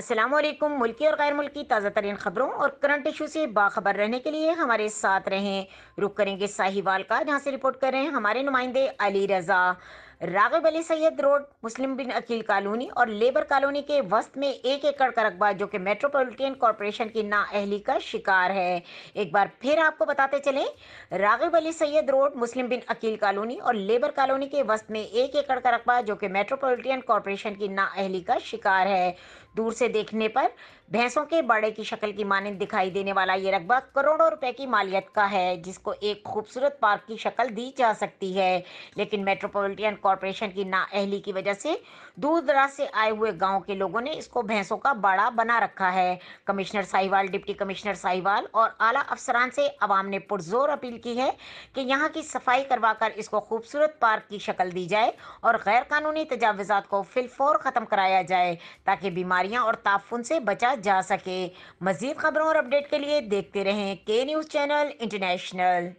السلام علیکم ملکی اور غیر ملکی تازہ ترین خبروں اور کرنٹ ایشو سے باخبر رہنے کے لیے ہمارے ساتھ رہیں رخ کریں گے ساہی کا جہاں سے رپورٹ کر رہے ہیں ہمارے نمائندے علی رضا راغب علی سید روڈ مسلم بن عقیل کالونی اور لیبر کالونی کے وسط میں ایک ایک کا رقبہ جو کہ میٹروپولیٹین کارپوریشن کی نااہلی کا شکار ہے ایک بار پھر آپ کو بتاتے چلیں راغب علی سید روڈ مسلم بن کالونی اور لیبر کالونی کہ میٹروپولیٹین کارپوریشن کی نااہلی کا شکار ہے دور سے دیکھنے پر بھینسوں کے باڑے کی شکل کی مانند دکھائی دینے والا یہ رقبہ کروڑوں روپے کی مالیت کا ہے جس کو ایک خوبصورت پارک کی شکل دی جا سکتی ہے لیکن میٹروپولیٹین کارپوریشن کی نا اہلی کی وجہ سے دور دراز سے آئے ہوئے گاؤں کے لوگوں نے اس کو بھینسوں کا بڑا بنا رکھا ہے commissioner Sahiwal deputy commissioner Sahiwal اور اعلیٰ افسران سے عوام نے پرزور اپیل کی ہے کہ یہاں کی صفائی کروا کر اس کو خوبصورت پارک کی شکل دی جائے اور غیر قانونی تجاوزات کو فل فور ختم کرایا جائے تاکہ بیماریاں اور تعفن سے بچا جا سکے مزید خبروں اور اپڈیٹ کے لیے دیکھتے رہیں کے نیوز چینل انٹرنیشنل